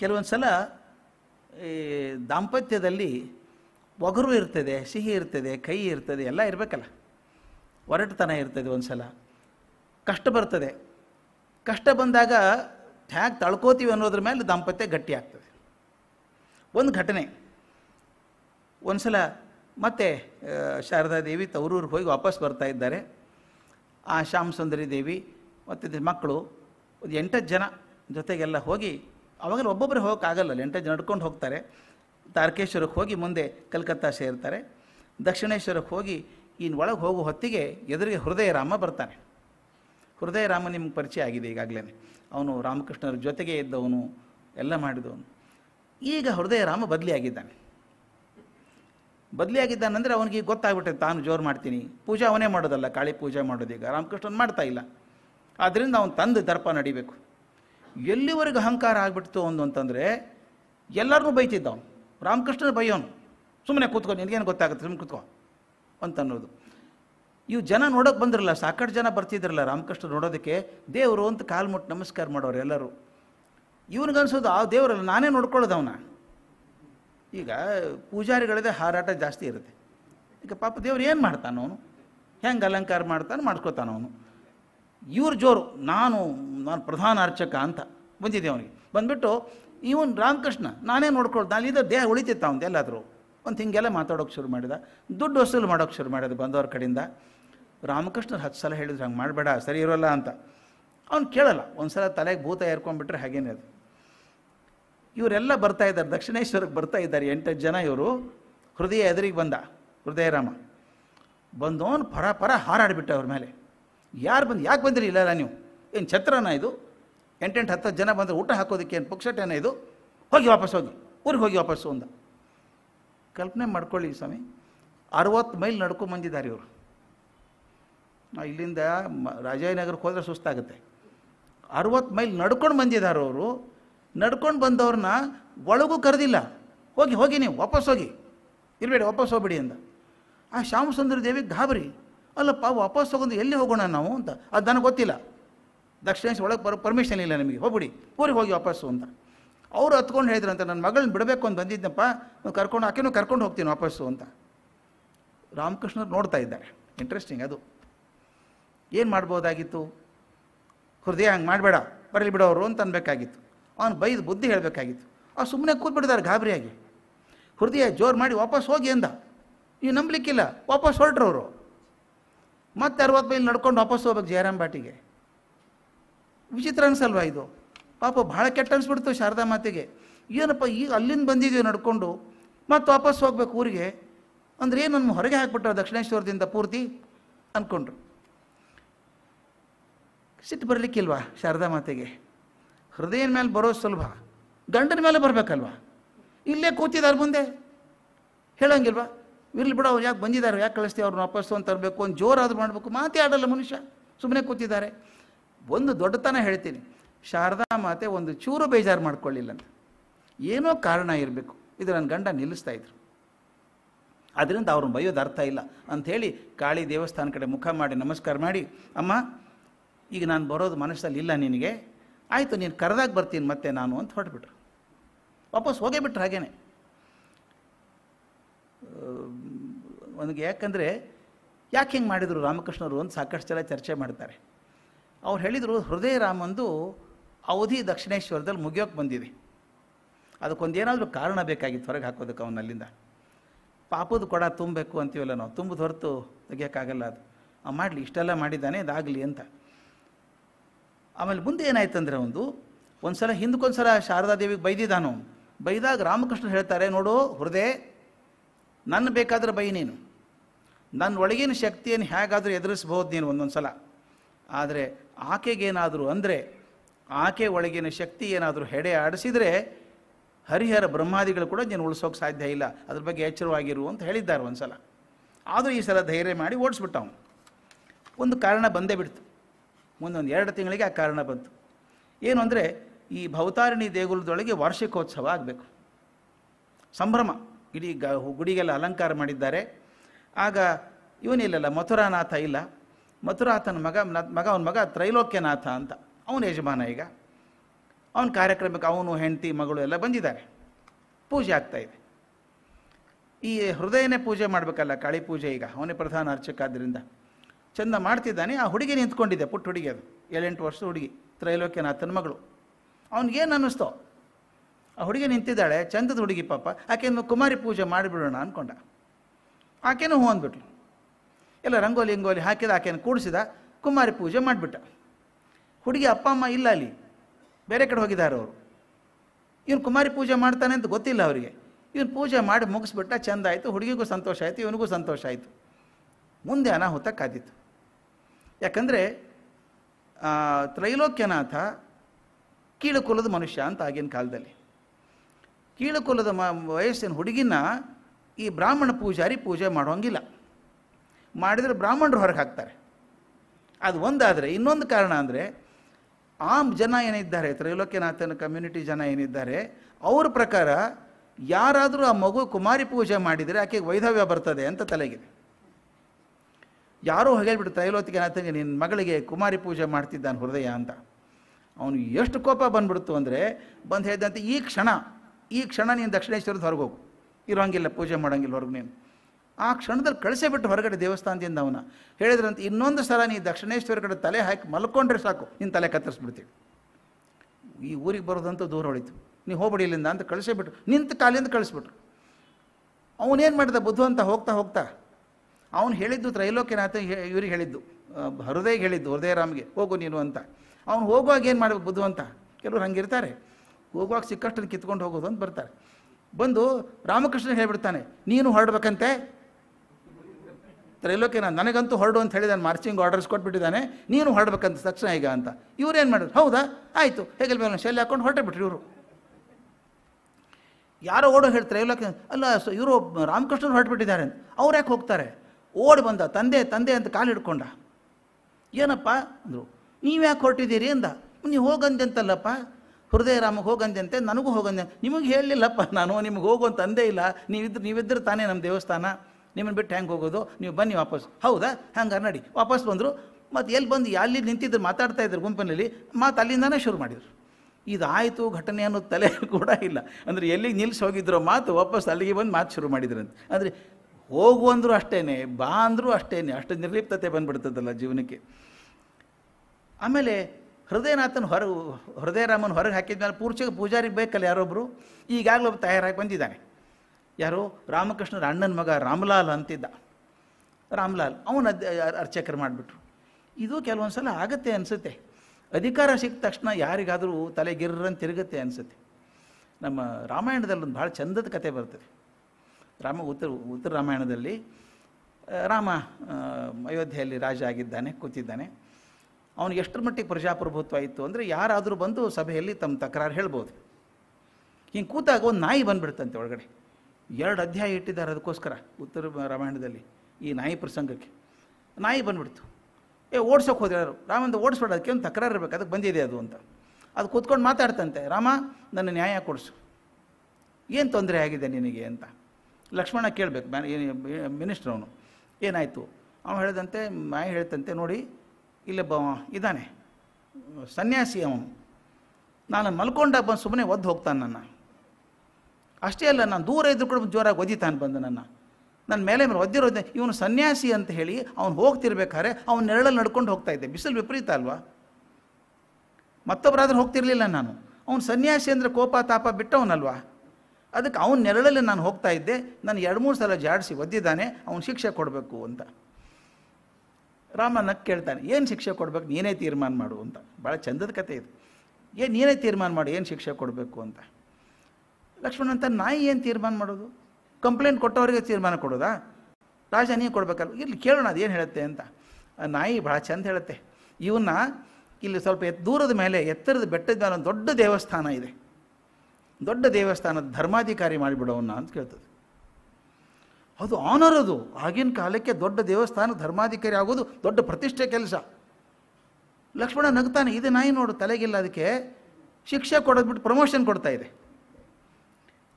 ಕೆಲವೊಂದು ಸಲ ಈ ದಾಂಪತ್ಯದಲ್ಲಿ ಒಗರು ಇರ್ತದೆ ಸಿಹಿ ಇರ್ತದೆ ಕೈ ಇರ್ತದೆ ಎಲ್ಲ ಇರಬೇಕಲ್ಲ ಒರಟುತನ ಇರ್ತದೆ ಒಂದು ಸಲ ಕಷ್ಟ ಬರ್ತದೆ ಕಷ್ಟ ಬಂದಾಗ ಹ್ಯಾಕ್ ತಳ್ಕೋತೀವಿ ಅನ್ನೋದ್ರ ಮೇಲೆ ದಾಂಪತ್ಯ ಗಟ್ಟಿ ಆಗ್ತದೆ ಒಂದು ಘಟನೆ ಒಂದು ಸಲ ಮತ್ತೆ ಶಾರದಾ ದೇವಿ ತವರೂರಿಗೆ ಹೋಗಿ ವಾಪಸ್ ಬರ್ತಾ ಇದ್ದಾರೆ ಆ ಶ್ಯಾಮ್ ಸುಂದರಿ ದೇವಿ ಮತ್ತು ಮಕ್ಕಳು ಒಂದು ಎಂಟತ್ತು ಜನ ಜೊತೆಗೆಲ್ಲ ಹೋಗಿ ಅವಾಗ ಒಬ್ಬೊಬ್ಬರು ಹೋಗೋಕ್ಕಾಗಲ್ಲ ಎಂಟು ಜನ ನಡ್ಕೊಂಡು ಹೋಗ್ತಾರೆ ತಾರಕೇಶ್ವರಕ್ಕೆ ಹೋಗಿ ಮುಂದೆ ಕಲ್ಕತ್ತಾ ಸೇರ್ತಾರೆ ದಕ್ಷಿಣೇಶ್ವರಕ್ಕೆ ಹೋಗಿ ಇನ್ನು ಒಳಗೆ ಹೋಗೋ ಹೊತ್ತಿಗೆ ಎದುರಿಗೆ ಹೃದಯರಾಮ ಬರ್ತಾನೆ ಹೃದಯರಾಮ ನಿಮ್ಗೆ ಪರಿಚಯ ಆಗಿದೆ ಈಗಾಗಲೇ ಅವನು ರಾಮಕೃಷ್ಣರ ಜೊತೆಗೆ ಇದ್ದವನು ಎಲ್ಲ ಮಾಡಿದವನು ಈಗ ಹೃದಯರಾಮ ಬದಲಿಯಾಗಿದ್ದಾನೆ ಬದಲಿಯಾಗಿದ್ದಾನಂದರೆ ಅವನಿಗೆ ಗೊತ್ತಾಗ್ಬಿಟ್ಟೆ ತಾನು ಜೋರು ಮಾಡ್ತೀನಿ ಪೂಜೆ ಅವನೇ ಮಾಡೋದಲ್ಲ ಕಾಳಿ ಪೂಜೆ ಮಾಡೋದೀಗ ರಾಮಕೃಷ್ಣನ್ ಮಾಡ್ತಾ ಇಲ್ಲ ಆದ್ದರಿಂದ ಅವನು ತಂದು ದರ್ಪ ನಡಿಬೇಕು ಎಲ್ಲಿವರೆಗೂ ಅಹಂಕಾರ ಆಗ್ಬಿಡ್ತು ಒಂದು ಅಂತಂದರೆ ಎಲ್ಲರನ್ನೂ ಬೈತಿದ್ದವನು ರಾಮಕೃಷ್ಣನ ಬೈಯೋನು ಸುಮ್ಮನೆ ಕೂತ್ಕೊ ನಿನಗೇನು ಗೊತ್ತಾಗುತ್ತೆ ಸುಮ್ಮನೆ ಕೂತ್ಕೊ ಅಂತ ಅನ್ನೋದು ಇವು ಜನ ನೋಡೋಕೆ ಬಂದಿರಲ್ಲ ಸಾಕಷ್ಟು ಜನ ಬರ್ತಿದ್ರಲ್ಲ ರಾಮಕೃಷ್ಣ ನೋಡೋದಕ್ಕೆ ದೇವರು ಅಂತ ಕಾಲು ಮುಟ್ಟು ನಮಸ್ಕಾರ ಮಾಡೋರು ಎಲ್ಲರೂ ಇವನಿಗನ್ಸೋದು ಆ ದೇವರಲ್ಲ ನಾನೇ ನೋಡ್ಕೊಳ್ಳೋದು ಅವನ ಈಗ ಪೂಜಾರಿಗಳದೇ ಹಾರಾಟ ಜಾಸ್ತಿ ಇರುತ್ತೆ ಈಗ ಪಾಪ ದೇವರು ಏನು ಮಾಡ್ತಾನೆ ಹೆಂಗೆ ಅಲಂಕಾರ ಮಾಡ್ತಾನೆ ಮಾಡ್ಕೋತಾನೆ ಅವನು ಇವ್ರ ಜೋರು ನಾನು ನಾನು ಪ್ರಧಾನ ಅರ್ಚಕ ಅಂತ ಬಂದಿದ್ದೆ ಅವನಿಗೆ ಬಂದುಬಿಟ್ಟು ಇವನು ರಾಮಕೃಷ್ಣ ನಾನೇ ನೋಡ್ಕೊಳ್ದು ನಾನು ದೇಹ ಉಳಿತಿತ್ತು ಅವನು ಎಲ್ಲಾದರೂ ಒಂದು ಹಿಂಗೆಲ್ಲ ಮಾತಾಡೋಕೆ ಶುರು ಮಾಡಿದ ದುಡ್ಡು ವಸೂಲು ಮಾಡೋಕ್ಕೆ ಶುರು ಮಾಡಿದ ಬಂದವ್ರ ಕಡೆಯಿಂದ ರಾಮಕೃಷ್ಣ ಹತ್ತು ಸಲ ಹೇಳಿದ್ರು ಹಂಗೆ ಮಾಡಬೇಡ ಸರಿ ಇರೋಲ್ಲ ಅಂತ ಅವ್ನು ಕೇಳಲ್ಲ ಒಂದು ಸಲ ತಲೆಗೆ ಭೂತ ಏರ್ಕೊಂಡ್ಬಿಟ್ರೆ ಹಾಗೇನೇ ಅದು ಇವರೆಲ್ಲ ಬರ್ತಾ ಇದ್ದಾರೆ ದಕ್ಷಿಣೇಶ್ವರಕ್ಕೆ ಬರ್ತಾ ಇದ್ದಾರೆ ಎಂಟು ಜನ ಇವರು ಹೃದಯ ಎದುರಿಗೆ ಬಂದ ಹೃದಯರಾಮ ಬಂದವನು ಪರ ಪರ ಹಾರಾಡಿಬಿಟ್ಟ ಅವ್ರ ಮೇಲೆ ಯಾರು ಬಂದು ಯಾಕೆ ಬಂದಿರಿ ಇಲ್ಲ ನೀವು ಏನು ಛತ್ರನ ಇದು ಎಂಟೆಂಟು ಹತ್ತು ಜನ ಬಂದರೆ ಊಟ ಹಾಕೋದಕ್ಕೆ ಏನು ಪುಕ್ಷಟೇನ ಇದು ಹೋಗಿ ವಾಪಸ್ ಹೋಗಿ ಊರಿಗೆ ಹೋಗಿ ವಾಪಸ್ಸು ಅಂದ ಕಲ್ಪನೆ ಮಾಡ್ಕೊಳ್ಳಿ ಸ್ವಾಮಿ ಅರುವತ್ತು ಮೈಲ್ ನಡ್ಕೊಂಡು ಬಂದಿದ್ದಾರೆ ಇವರು ಇಲ್ಲಿಂದ ಮ ರಾಜಾಜಿನಗರಕ್ಕೆ ಹೋದರೆ ಸುಸ್ತಾಗುತ್ತೆ ಅರವತ್ತು ಮೈಲ್ ನಡ್ಕೊಂಡು ಬಂದಿದ್ದಾರೆ ಅವರು ನಡ್ಕೊಂಡು ಬಂದವ್ರನ್ನ ಒಳಗೂ ಕರೆದಿಲ್ಲ ಹೋಗಿ ಹೋಗಿ ನೀವು ವಾಪಸ್ ಹೋಗಿ ಇರಬೇಡಿ ವಾಪಸ್ ಹೋಗ್ಬೇಡಿ ಅಂದ ಆ ಶ್ಯಾಮಸುಂದರ ದೇವಿ ಗಾಬರಿ ಅಲ್ಲಪ್ಪ ವಾಪಸ್ ತಗೊಂಡು ಎಲ್ಲಿ ಹೋಗೋಣ ನಾವು ಅಂತ ಅದು ನನಗೆ ಗೊತ್ತಿಲ್ಲ ದಕ್ಷಿಣೇಶ್ ಒಳಗೆ ಬರೋ ಪರ್ಮಿಷನ್ ಇಲ್ಲ ನಿಮಗೆ ಹೋಗ್ಬಿಡಿ ಊರಿಗೆ ಹೋಗಿ ವಾಪಸ್ಸು ಅಂತ ಅವ್ರು ಹತ್ಕೊಂಡು ಹೇಳಿದ್ರಂತ ನನ್ನ ಮಗಳನ್ನ ಬಿಡಬೇಕು ಅಂತ ನಾವು ಕರ್ಕೊಂಡು ಆಕೆನೂ ಕರ್ಕೊಂಡು ಹೋಗ್ತೀನಿ ವಾಪಸ್ಸು ಅಂತ ರಾಮಕೃಷ್ಣರು ನೋಡ್ತಾ ಇದ್ದಾರೆ ಇಂಟ್ರೆಸ್ಟಿಂಗ್ ಅದು ಏನು ಮಾಡ್ಬೋದಾಗಿತ್ತು ಹೃದಯ ಹಂಗೆ ಮಾಡಬೇಡ ಬರಲಿ ಬಿಡೋರು ಅಂತ ಅನ್ಬೇಕಾಗಿತ್ತು ಅವ್ನು ಬೈದು ಬುದ್ಧಿ ಹೇಳಬೇಕಾಗಿತ್ತು ಆ ಸುಮ್ಮನೆ ಕೂತ್ಬಿಡ್ತಾರೆ ಗಾಬರಿಯಾಗಿ ಹೃದಯ ಜೋರು ಮಾಡಿ ವಾಪಸ್ ಹೋಗಿ ಅಂದ ನೀವು ನಂಬಲಿಕ್ಕಿಲ್ಲ ವಾಪಸ್ ಹೊರಟ್ರವರು ಮತ್ತೆ ಅರವತ್ತು ಮೈಲ್ ನಡ್ಕೊಂಡು ವಾಪಸ್ ಹೋಗ್ಬೇಕು ಜಯರಾಮ್ ಬಾಟಿಗೆ ವಿಚಿತ್ರ ಅನ್ಸಲ್ವಾ ಇದು ಪಾಪ ಭಾಳ ಕೆಟ್ಟ ಅನಿಸ್ಬಿಡ್ತು ಶಾರದಾ ಮಾತೆಗೆ ಏನಪ್ಪ ಈಗ ಅಲ್ಲಿಂದ ಬಂದಿದ್ದೀವಿ ನಡ್ಕೊಂಡು ಮತ್ತೆ ವಾಪಸ್ ಹೋಗ್ಬೇಕು ಊರಿಗೆ ಅಂದ್ರೆ ಏನು ನಮ್ಮ ಹೊರಗೆ ಹಾಕ್ಬಿಟ್ರೆ ದಕ್ಷಿಣೇಶ್ವರದಿಂದ ಪೂರ್ತಿ ಅಂದ್ಕೊಂಡ್ರು ಸಿಟ್ಟು ಬರಲಿಕ್ಕಿಲ್ವಾ ಶಾರದಾ ಮಾತೆಗೆ ಹೃದಯದ ಮೇಲೆ ಬರೋ ಸುಲಭ ಗಂಡನ ಮೇಲೆ ಬರಬೇಕಲ್ವಾ ಇಲ್ಲೇ ಕೂತಿದ್ದಾರೆ ಮುಂದೆ ಹೇಳೋಂಗಿಲ್ವಾ ಇರಲಿ ಬಿಡು ಅವ್ರು ಯಾಕೆ ಬಂದಿದ್ದಾರೆ ಯಾಕೆ ಕಳಿಸ್ತೀವಿ ಅವ್ರನ್ನ ವಾಪಸ್ಸು ಅಂತ ತರಬೇಕು ಒಂದು ಜೋರಾದ್ರು ಮಾಡಬೇಕು ಮಾತೇ ಆಡಲ್ಲ ಮನುಷ್ಯ ಸುಮ್ಮನೆ ಕೂತಿದ್ದಾರೆ ಒಂದು ದೊಡ್ಡತನ ಹೇಳ್ತೀನಿ ಶಾರದಾ ಮಾತೆ ಒಂದು ಚೂರು ಬೇಜಾರು ಮಾಡ್ಕೊಳ್ಳಿಲ್ಲ ಏನೋ ಕಾರಣ ಇರಬೇಕು ಇದು ನನ್ನ ಗಂಡ ನಿಲ್ಲಿಸ್ತಾ ಇದ್ರು ಅದರಿಂದ ಅವ್ರನ್ನ ಬೈಯೋದು ಅರ್ಥ ಇಲ್ಲ ಅಂಥೇಳಿ ಕಾಳಿ ದೇವಸ್ಥಾನ ಕಡೆ ಮುಖ ಮಾಡಿ ನಮಸ್ಕಾರ ಮಾಡಿ ಅಮ್ಮ ಈಗ ನಾನು ಬರೋದು ಮನಸ್ಸಲ್ಲಿ ಇಲ್ಲ ನಿನಗೆ ಆಯಿತು ನೀನು ಕರೆದಾಗ ಬರ್ತೀನಿ ಮತ್ತೆ ನಾನು ಅಂತ ಹೊಟ್ಟುಬಿಟ್ರು ವಾಪಸ್ ಹೋಗೇ ಹಾಗೇನೆ ನನಗೆ ಯಾಕಂದರೆ ಯಾಕೆ ಹಿಂಗೆ ಮಾಡಿದರು ರಾಮಕೃಷ್ಣರು ಅಂತ ಸಾಕಷ್ಟು ಜನ ಚರ್ಚೆ ಮಾಡ್ತಾರೆ ಅವ್ರು ಹೇಳಿದರು ಹೃದಯ ರಾಮಂದು ಅವಧಿ ದಕ್ಷಿಣೇಶ್ವರದಲ್ಲಿ ಮುಗಿಯೋಕೆ ಬಂದಿದೆ ಅದಕ್ಕೊಂದೇನಾದರೂ ಕಾರಣ ಬೇಕಾಗಿತ್ತು ಹೊರಗೆ ಹಾಕೋದಕ್ಕೆ ಅವನಲ್ಲಿಂದ ಪಾಪದ ಕೊಡ ತುಂಬಬೇಕು ಅಂತೀವಲ್ಲ ನಾವು ತುಂಬದ ಹೊರತು ತೆಗಿಯೋಕ್ಕಾಗಲ್ಲ ಅದು ಆ ಮಾಡಲಿ ಇಷ್ಟೆಲ್ಲ ಮಾಡಿದ್ದಾನೆ ಇದಾಗಲಿ ಅಂತ ಆಮೇಲೆ ಮುಂದೆ ಏನಾಯ್ತಂದ್ರೆ ಒಂದು ಒಂದು ಸಲ ಹಿಂದಕ್ಕೊಂದು ಸಲ ದೇವಿಗೆ ಬೈದಿದ್ದಾನು ಬೈದಾಗ ರಾಮಕೃಷ್ಣ ಹೇಳ್ತಾರೆ ನೋಡು ಹೃದಯ ನನ್ನ ಬೇಕಾದ್ರೆ ಬೈ ನೀನು ನನ್ನ ಒಳಗಿನ ಶಕ್ತಿಯನ್ನು ಹೇಗಾದರೂ ಎದುರಿಸ್ಬೋದು ನೀನು ಒಂದೊಂದು ಸಲ ಆದರೆ ಆಕೆಗೇನಾದರೂ ಅಂದರೆ ಆಕೆ ಒಳಗಿನ ಶಕ್ತಿ ಏನಾದರೂ ಹೆಡೆ ಆಡಿಸಿದರೆ ಹರಿಹರ ಬ್ರಹ್ಮಾದಿಗಳು ಕೂಡ ನೀನು ಉಳಿಸೋಕೆ ಸಾಧ್ಯ ಇಲ್ಲ ಅದ್ರ ಬಗ್ಗೆ ಎಚ್ಚರವಾಗಿರು ಅಂತ ಹೇಳಿದ್ದಾರೆ ಒಂದು ಸಲ ಆದರೂ ಈ ಸಲ ಧೈರ್ಯ ಮಾಡಿ ಓಡಿಸ್ಬಿಟ್ಟ ಅವನು ಒಂದು ಕಾರಣ ಬಂದೇ ಬಿಡ್ತು ಮುಂದೊಂದು ಎರಡು ತಿಂಗಳಿಗೆ ಆ ಕಾರಣ ಬಂತು ಏನು ಅಂದರೆ ಈ ಭವತಾರಿಣಿ ದೇಗುಲದೊಳಗೆ ವಾರ್ಷಿಕೋತ್ಸವ ಆಗಬೇಕು ಸಂಭ್ರಮ ಇಡೀ ಗ ಗುಡಿಗೆಲ್ಲ ಅಲಂಕಾರ ಮಾಡಿದ್ದಾರೆ ಆಗ ಇವನಿಲ್ಲಲ್ಲ ಮಥುರಾನಾಥ ಇಲ್ಲ ಮಥುರಾಥನ ಮಗ ಮಗ ಅವನ ಮಗ ತ್ರೈಲೋಕ್ಯನಾಥ ಅಂತ ಅವನ ಯಜಮಾನ ಈಗ ಅವನ ಕಾರ್ಯಕ್ರಮಕ್ಕೆ ಅವನು ಹೆಂಡತಿ ಮಗಳು ಎಲ್ಲ ಬಂದಿದ್ದಾರೆ ಪೂಜೆ ಆಗ್ತಾಯಿದೆ ಈ ಹೃದಯನೇ ಪೂಜೆ ಮಾಡಬೇಕಲ್ಲ ಕಾಳಿ ಪೂಜೆ ಈಗ ಅವನೇ ಪ್ರಧಾನ ಅರ್ಚಕ ಆದ್ದರಿಂದ ಚಂದ ಮಾಡ್ತಿದ್ದಾನೆ ಆ ಹುಡುಗಿ ನಿಂತ್ಕೊಂಡಿದ್ದೆ ಪುಟ್ಟ ಹುಡುಗಿ ಅದು ಏಳೆಂಟು ವರ್ಷದ ಹುಡುಗಿ ತ್ರೈಲೋಕ್ಯನಾಥನ ಮಗಳು ಅವ್ನಿಗೇನು ಅನ್ನಿಸ್ತೋ ಆ ಹುಡುಗಿ ನಿಂತಿದ್ದಾಳೆ ಚಂದದ ಹುಡುಗಿ ಪಾಪ ಆಕೆಯನ್ನು ಕುಮಾರಿ ಪೂಜೆ ಮಾಡಿಬಿಡೋಣ ಅಂದ್ಕೊಂಡ ಆಕೆಯೂ ಹೂ ಅಂದ್ಬಿಟ್ಲು ಎಲ್ಲ ರಂಗೋಲಿ ಹಿಂಗೋಲಿ ಹಾಕಿದ ಆಕೆಯನ್ನು ಕೂಡಿಸಿದ ಕುಮಾರಿ ಪೂಜೆ ಮಾಡಿಬಿಟ್ಟ ಹುಡುಗಿ ಅಪ್ಪ ಅಮ್ಮ ಇಲ್ಲ ಅಲ್ಲಿ ಬೇರೆ ಕಡೆ ಹೋಗಿದ್ದಾರೆ ಅವರು ಇವನು ಕುಮಾರಿ ಪೂಜೆ ಮಾಡ್ತಾನೆ ಅಂತ ಗೊತ್ತಿಲ್ಲ ಅವರಿಗೆ ಇವನು ಪೂಜೆ ಮಾಡಿ ಮುಗಿಸ್ಬಿಟ್ಟ ಚೆಂದ ಆಯಿತು ಹುಡುಗಿಗೂ ಸಂತೋಷ ಆಯಿತು ಇವನಿಗೂ ಸಂತೋಷ ಆಯಿತು ಮುಂದೆ ಅನಾಹುತ ಕಾದಿತ್ತು ಯಾಕಂದರೆ ತ್ರೈಲೋಕ್ಯನಾಥ ಕೀಳು ಮನುಷ್ಯ ಅಂತ ಆಗಿನ ಕಾಲದಲ್ಲಿ ಕೀಳುಕೊಲದ ಮ ವಯಸ್ಸಿನ ಹುಡುಗಿನ ಈ ಬ್ರಾಹ್ಮಣ ಪೂಜಾರಿ ಪೂಜೆ ಮಾಡೋಂಗಿಲ್ಲ ಮಾಡಿದರೆ ಬ್ರಾಹ್ಮಣರು ಹೊರಗೆ ಹಾಕ್ತಾರೆ ಅದು ಒಂದಾದರೆ ಇನ್ನೊಂದು ಕಾರಣ ಅಂದರೆ ಆಮ್ ಜನ ಏನಿದ್ದಾರೆ ತ್ರೈಲೋಕ್ಯನಾಥನ ಕಮ್ಯುನಿಟಿ ಜನ ಏನಿದ್ದಾರೆ ಅವ್ರ ಪ್ರಕಾರ ಯಾರಾದರೂ ಆ ಮಗು ಕುಮಾರಿ ಪೂಜೆ ಮಾಡಿದರೆ ಆಕೆಗೆ ವೈಧವ್ಯ ಬರ್ತದೆ ಅಂತ ತಲೆಗಿದೆ ಯಾರೋ ಹೇಳ್ಬಿಟ್ಟು ತ್ರೈಲೋಕ್ಯನಾಥನಿಗೆ ನಿನ್ನ ಮಗಳಿಗೆ ಕುಮಾರಿ ಪೂಜೆ ಮಾಡ್ತಿದ್ದಾನೆ ಹೃದಯ ಅಂತ ಅವನು ಎಷ್ಟು ಕೋಪ ಬಂದ್ಬಿಡ್ತು ಅಂದರೆ ಬಂದು ಹೇಳಿದಂತೆ ಈ ಕ್ಷಣ ಈ ಕ್ಷಣ ನೀನು ದಕ್ಷಿಣೇಶ್ವರದ ಹೊರಗೆ ಹೋಗು ಇರೋಂಗಿಲ್ಲ ಪೂಜೆ ಮಾಡೋಂಗಿಲ್ಲ ಹೊರಗೆ ನೀನು ಆ ಕ್ಷಣದಲ್ಲಿ ಕಳಿಸೇಬಿಟ್ಟು ಬಿಟ್ಟು ಹೊರಗಡೆ ದೇವಸ್ಥಾನದಿಂದ ಅವನ ಹೇಳಿದ್ರಂತ ಇನ್ನೊಂದು ಸಲ ನೀ ದಕ್ಷಿಣೇಶ್ವರ ಕಡೆ ತಲೆ ಹಾಕಿ ಮಲ್ಕೊಂಡ್ರೆ ಸಾಕು ನಿನ್ನ ತಲೆ ಕತ್ತರಿಸ್ಬಿಡ್ತೀವಿ ಈ ಊರಿಗೆ ಬರೋದಂತ ದೂರ ಹೊಳಿತು ನೀವು ಹೋಗ್ಬಿಡಿ ಇಲ್ಲಿಂದ ಅಂತ ಕಳಿಸೇ ಬಿಟ್ಟು ನಿಂತು ಕಾಲಿಂದ ಕಳಿಸ್ಬಿಟ್ರು ಅವನೇನು ಮಾಡಿದ ಬುದ್ಧು ಅಂತ ಹೋಗ್ತಾ ಹೋಗ್ತಾ ಅವನು ಹೇಳಿದ್ದು ತ್ರೈಲೋಕ್ಯನಾಥ ಇವ್ರಿಗೆ ಹೇಳಿದ್ದು ಹೃದಯಗೆ ಹೇಳಿದ್ದು ರಾಮ್ಗೆ ಹೋಗು ನೀನು ಅಂತ ಅವನು ಹೋಗುವಾಗ ಏನು ಮಾಡಬೇಕು ಬುದ್ಧು ಅಂತ ಕೆಲವ್ರು ಹಂಗಿರ್ತಾರೆ ಹೋಗುವಾಗ ಸಿಕ್ಕಷ್ಟನ್ನು ಕಿತ್ಕೊಂಡು ಹೋಗೋದು ಅಂತ ಬರ್ತಾರೆ ಬಂದು ರಾಮಕೃಷ್ಣ ಹೇಳ್ಬಿಡ್ತಾನೆ ನೀನು ಹೊರಡ್ಬೇಕಂತೆ ನಾನು ನನಗಂತೂ ಹೊರಡು ಅಂತ ಹೇಳಿದಾನೆ ಮಾರ್ಚಿಂಗ್ ಆರ್ಡರ್ಸ್ ಕೊಟ್ಬಿಟ್ಟಿದ್ದಾನೆ ನೀನು ಹೊರಡ್ಬೇಕಂತ ತಕ್ಷಣ ಈಗ ಅಂತ ಏನು ಮಾಡಿದ್ರು ಹೌದಾ ಆಯಿತು ಹೇಗೆಲ್ಲ ಮೇಲೆ ಶೆಲ್ ಹಾಕೊಂಡು ಹೊರಟೇ ಬಿಟ್ರಿ ಇವರು ಯಾರೋ ಓಡೋ ಹೇಳಿ ತ್ರೈಲೋಕ್ಯ ಅಲ್ಲ ಸೊ ಇವರು ರಾಮಕೃಷ್ಣರು ಹೊರಟುಬಿಟ್ಟಿದ್ದಾರೆ ಅವ್ರು ಯಾಕೆ ಹೋಗ್ತಾರೆ ಓಡಿ ಬಂದ ತಂದೆ ತಂದೆ ಅಂತ ಕಾಲು ಹಿಡ್ಕೊಂಡ ಏನಪ್ಪ ಅಂದರು ನೀವು ಯಾಕೆ ಹೊರಟಿದ್ದೀರಿ ಅಂದ ನೀವು ಅಂತಲ್ಲಪ್ಪ ಹೃದಯರಾಮಗೆ ಹೋಗಂದಂತೆ ನನಗೂ ಹೋಗಂದೆ ನಿಮಗೆ ಹೇಳಲಿಲ್ಲಪ್ಪ ನಾನು ನಿಮಗೆ ಹೋಗು ಅಂತ ಅಂದೇ ಇಲ್ಲ ನೀವಿದ್ರೆ ನೀವಿದ್ರೆ ತಾನೇ ನಮ್ಮ ದೇವಸ್ಥಾನ ನಿಮ್ಮನ್ನು ಬಿಟ್ಟು ಹೆಂಗೆ ಹೋಗೋದು ನೀವು ಬನ್ನಿ ವಾಪಸ್ ಹೌದಾ ಹಂಗೆ ನಡಿ ವಾಪಸ್ ಬಂದರು ಮತ್ತು ಎಲ್ಲಿ ಬಂದು ಅಲ್ಲಿ ನಿಂತಿದ್ರು ಮಾತಾಡ್ತಾ ಇದ್ರು ಗುಂಪಿನಲ್ಲಿ ಮಾತು ಅಲ್ಲಿಂದನೇ ಶುರು ಮಾಡಿದರು ಇದಾಯಿತು ಘಟನೆ ಅನ್ನೋ ತಲೆ ಕೂಡ ಇಲ್ಲ ಅಂದರೆ ಎಲ್ಲಿಗೆ ನಿಲ್ಲಿಸಿ ಹೋಗಿದ್ರೋ ಮಾತು ವಾಪಸ್ ಅಲ್ಲಿಗೆ ಬಂದು ಮಾತು ಶುರು ಮಾಡಿದ್ರಂತೆ ಅಂದರೆ ಹೋಗು ಅಂದರೂ ಅಷ್ಟೇ ಬಾ ಅಂದರೂ ಅಷ್ಟೇ ಅಷ್ಟು ನಿರ್ಲಿಪ್ತತೆ ಬಂದ್ಬಿಡ್ತದಲ್ಲ ಜೀವನಕ್ಕೆ ಆಮೇಲೆ ಹೃದಯನಾಥನ ಹೊರ ಹೃದಯ ರಾಮನ ಹೊರಗೆ ಹಾಕಿದ ಮೇಲೆ ಪೂರ್ಚೆಗೆ ಪೂಜಾರಿಗೆ ಬೇಕಲ್ಲ ಯಾರೊಬ್ಬರು ಈಗಾಗಲೇ ಒಬ್ಬ ತಯಾರಾಗಿ ಬಂದಿದ್ದಾನೆ ಯಾರು ರಾಮಕೃಷ್ಣರ ಅಣ್ಣನ ಮಗ ರಾಮಲಾಲ್ ಅಂತಿದ್ದ ರಾಮಲಾಲ್ ಅವನ ಅರ್ಚಕರು ಮಾಡಿಬಿಟ್ರು ಇದು ಕೆಲವೊಂದು ಸಲ ಆಗುತ್ತೆ ಅನಿಸುತ್ತೆ ಅಧಿಕಾರ ಸಿಕ್ಕ ತಕ್ಷಣ ಯಾರಿಗಾದರೂ ತಲೆ ಗಿರ್ರನ್ನು ತಿರುಗುತ್ತೆ ಅನಿಸುತ್ತೆ ನಮ್ಮ ರಾಮಾಯಣದಲ್ಲಿ ಒಂದು ಭಾಳ ಚಂದದ ಕತೆ ಬರ್ತದೆ ರಾಮ ಉತ್ತರ ಉತ್ತರ ರಾಮಾಯಣದಲ್ಲಿ ರಾಮ ಅಯೋಧ್ಯೆಯಲ್ಲಿ ರಾಜ ಆಗಿದ್ದಾನೆ ಕೂತಿದ್ದಾನೆ ಅವನು ಎಷ್ಟರ ಮಟ್ಟಿಗೆ ಪ್ರಜಾಪ್ರಭುತ್ವ ಇತ್ತು ಅಂದರೆ ಯಾರಾದರೂ ಬಂದು ಸಭೆಯಲ್ಲಿ ತಮ್ಮ ತಕರಾರು ಹೇಳ್ಬೋದು ಹಿಂಗೆ ಕೂತಾಗ ಒಂದು ನಾಯಿ ಬಂದುಬಿಡ್ತಂತೆ ಒಳಗಡೆ ಎರಡು ಅಧ್ಯಾಯ ಇಟ್ಟಿದ್ದಾರೆ ಅದಕ್ಕೋಸ್ಕರ ಉತ್ತರ ರಾಮಾಯಣದಲ್ಲಿ ಈ ನಾಯಿ ಪ್ರಸಂಗಕ್ಕೆ ನಾಯಿ ಬಂದುಬಿಡ್ತು ಏ ಓಡ್ಸೋಕೆ ಹೋದ್ರಾರು ರಾಮಂದ ಓಡಿಸ್ಬೇಡ ಅದಕ್ಕೆ ಒಂದು ತಕರಾರು ಇರಬೇಕು ಅದಕ್ಕೆ ಬಂದಿದೆ ಅದು ಅಂತ ಅದು ಕೂತ್ಕೊಂಡು ಮಾತಾಡ್ತಂತೆ ರಾಮ ನನ್ನ ನ್ಯಾಯ ಕೊಡಿಸು ಏನು ತೊಂದರೆ ಆಗಿದೆ ನಿನಗೆ ಅಂತ ಲಕ್ಷ್ಮಣ ಕೇಳಬೇಕು ಮ್ಯಾನ್ ಮಿನಿಸ್ಟ್ರ್ ಅವನು ಏನಾಯಿತು ಅವನು ಹೇಳಿದಂತೆ ನಾಯಿ ಹೇಳ್ತಂತೆ ನೋಡಿ ಇಲ್ಲೊಬ್ಬ ಇದ್ದಾನೆ ಸನ್ಯಾಸಿ ಅವನು ನಾನು ಮಲ್ಕೊಂಡ ಬಂದು ಸುಮ್ಮನೆ ಒದ್ದು ಹೋಗ್ತಾನೆ ನನ್ನ ಅಷ್ಟೇ ಅಲ್ಲ ನಾನು ದೂರ ಇದ್ದರೂ ಕೂಡ ಜೋರಾಗಿ ಒದಿತಾನೆ ಬಂದು ನನ್ನ ನನ್ನ ಮೇಲೆ ಮೇಲೆ ಒದ್ದಿರೋದೆ ಇವನು ಸನ್ಯಾಸಿ ಅಂತ ಹೇಳಿ ಅವ್ನು ಹೋಗ್ತಿರ್ಬೇಕಾದ್ರೆ ಅವ್ನು ನೆರಳಲ್ಲಿ ನಡ್ಕೊಂಡು ಹೋಗ್ತಾ ಇದ್ದೆ ಬಿಸಿಲು ವಿಪರೀತ ಅಲ್ವಾ ಮತ್ತೊಬ್ಬರಾದ್ರೂ ಹೋಗ್ತಿರ್ಲಿಲ್ಲ ನಾನು ಅವ್ನು ಸನ್ಯಾಸಿ ಅಂದರೆ ಕೋಪ ತಾಪ ಬಿಟ್ಟವನಲ್ವಾ ಅದಕ್ಕೆ ಅವನು ನೆರಳಲ್ಲಿ ನಾನು ಹೋಗ್ತಾ ಇದ್ದೆ ನಾನು ಎರಡು ಮೂರು ಸಲ ಜಾಡಿಸಿ ಒದ್ದಿದ್ದಾನೆ ಅವನು ಶಿಕ್ಷೆ ಕೊಡಬೇಕು ಅಂತ ರಾಮನ ಕೇಳ್ತಾನೆ ಏನು ಶಿಕ್ಷೆ ಕೊಡಬೇಕು ನೀನೇ ತೀರ್ಮಾನ ಮಾಡು ಅಂತ ಭಾಳ ಚಂದದ ಕತೆ ಇದು ಏನು ನೀನೇ ತೀರ್ಮಾನ ಮಾಡು ಏನು ಶಿಕ್ಷೆ ಕೊಡಬೇಕು ಅಂತ ಲಕ್ಷ್ಮಣ ಅಂತ ನಾಯಿ ಏನು ತೀರ್ಮಾನ ಮಾಡೋದು ಕಂಪ್ಲೇಂಟ್ ಕೊಟ್ಟವರಿಗೆ ತೀರ್ಮಾನ ಕೊಡೋದಾ ರಾಜ ನೀನು ಕೊಡಬೇಕಲ್ಲ ಇಲ್ಲಿ ಕೇಳೋಣ ಅದು ಏನು ಹೇಳುತ್ತೆ ಅಂತ ಆ ನಾಯಿ ಭಾಳ ಚಂದ ಹೇಳುತ್ತೆ ಇವನ್ನ ಇಲ್ಲಿ ಸ್ವಲ್ಪ ಎತ್ ದೂರದ ಮೇಲೆ ಎತ್ತರದ ಬೆಟ್ಟದ ಮೇಲೆ ಒಂದು ದೊಡ್ಡ ದೇವಸ್ಥಾನ ಇದೆ ದೊಡ್ಡ ದೇವಸ್ಥಾನದ ಧರ್ಮಾಧಿಕಾರಿ ಮಾಡಿಬಿಡೋಣ ಅಂತ ಕೇಳ್ತದೆ ಅದು ಆನರ್ ಅದು ಆಗಿನ ಕಾಲಕ್ಕೆ ದೊಡ್ಡ ದೇವಸ್ಥಾನ ಧರ್ಮಾಧಿಕಾರಿ ಆಗೋದು ದೊಡ್ಡ ಪ್ರತಿಷ್ಠೆ ಕೆಲಸ ಲಕ್ಷ್ಮಣ ನಗ್ತಾನೆ ಇದು ನಾಯಿ ನೋಡು ತಲೆಗಿಲ್ಲ ಅದಕ್ಕೆ ಶಿಕ್ಷೆ ಬಿಟ್ಟು ಪ್ರಮೋಷನ್ ಕೊಡ್ತಾ ಇದೆ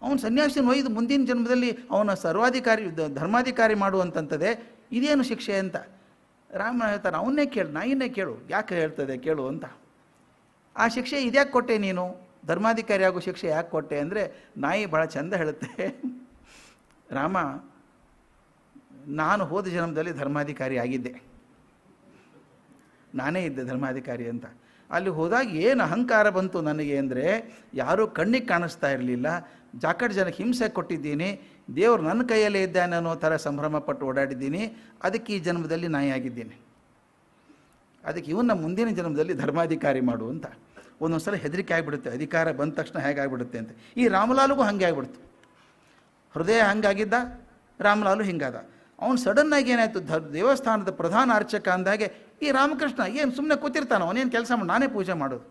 ಅವನು ಸನ್ಯಾಸಿನ ಒಯ್ದು ಮುಂದಿನ ಜನ್ಮದಲ್ಲಿ ಅವನ ಸರ್ವಾಧಿಕಾರಿ ಧರ್ಮಾಧಿಕಾರಿ ಮಾಡುವಂತಂತದೆ ಇದೇನು ಶಿಕ್ಷೆ ಅಂತ ರಾಮ ಹೇಳ್ತಾನೆ ಅವನ್ನೇ ಕೇಳು ನಾಯಿನೇ ಕೇಳು ಯಾಕೆ ಹೇಳ್ತದೆ ಕೇಳು ಅಂತ ಆ ಶಿಕ್ಷೆ ಇದ್ಯಾಕೆ ಕೊಟ್ಟೆ ನೀನು ಧರ್ಮಾಧಿಕಾರಿ ಆಗೋ ಶಿಕ್ಷೆ ಯಾಕೆ ಕೊಟ್ಟೆ ಅಂದರೆ ನಾಯಿ ಭಾಳ ಚಂದ ಹೇಳುತ್ತೆ ರಾಮ ನಾನು ಹೋದ ಜನ್ಮದಲ್ಲಿ ಧರ್ಮಾಧಿಕಾರಿ ಆಗಿದ್ದೆ ನಾನೇ ಇದ್ದೆ ಧರ್ಮಾಧಿಕಾರಿ ಅಂತ ಅಲ್ಲಿ ಹೋದಾಗ ಏನು ಅಹಂಕಾರ ಬಂತು ನನಗೆ ಅಂದರೆ ಯಾರೂ ಕಣ್ಣಿಗೆ ಕಾಣಿಸ್ತಾ ಇರಲಿಲ್ಲ ಜಾಕಟ್ ಜನಕ್ಕೆ ಹಿಂಸೆ ಕೊಟ್ಟಿದ್ದೀನಿ ದೇವರು ನನ್ನ ಕೈಯಲ್ಲೇ ಇದ್ದಾನೆ ಅನ್ನೋ ಥರ ಸಂಭ್ರಮ ಪಟ್ಟು ಓಡಾಡಿದ್ದೀನಿ ಅದಕ್ಕೆ ಈ ಜನ್ಮದಲ್ಲಿ ನಾಯಿಯಾಗಿದ್ದೀನಿ ಅದಕ್ಕೆ ಇವನ್ನ ಮುಂದಿನ ಜನ್ಮದಲ್ಲಿ ಧರ್ಮಾಧಿಕಾರಿ ಮಾಡು ಅಂತ ಒಂದೊಂದು ಸಲ ಹೆದರಿಕೆ ಆಗಿಬಿಡುತ್ತೆ ಅಧಿಕಾರ ಬಂದ ತಕ್ಷಣ ಹೇಗಾಗಿಬಿಡುತ್ತೆ ಅಂತ ಈ ರಾಮಲಾಲ್ಗೂ ಹಾಗೆ ಆಗ್ಬಿಡ್ತು ಹೃದಯ ಹಂಗಾಗಿದ್ದ ರಾಮಲಾಲು ಹಿಂಗಾದ ಅವನು ಸಡನ್ನಾಗಿ ಏನಾಯಿತು ದೇವಸ್ಥಾನದ ಪ್ರಧಾನ ಅರ್ಚಕ ಅಂದಾಗೆ ಈ ರಾಮಕೃಷ್ಣ ಏನು ಸುಮ್ಮನೆ ಕೂತಿರ್ತಾನೆ ಅವನೇನು ಕೆಲಸ ಮಾಡಿ ನಾನೇ ಪೂಜೆ ಮಾಡೋದು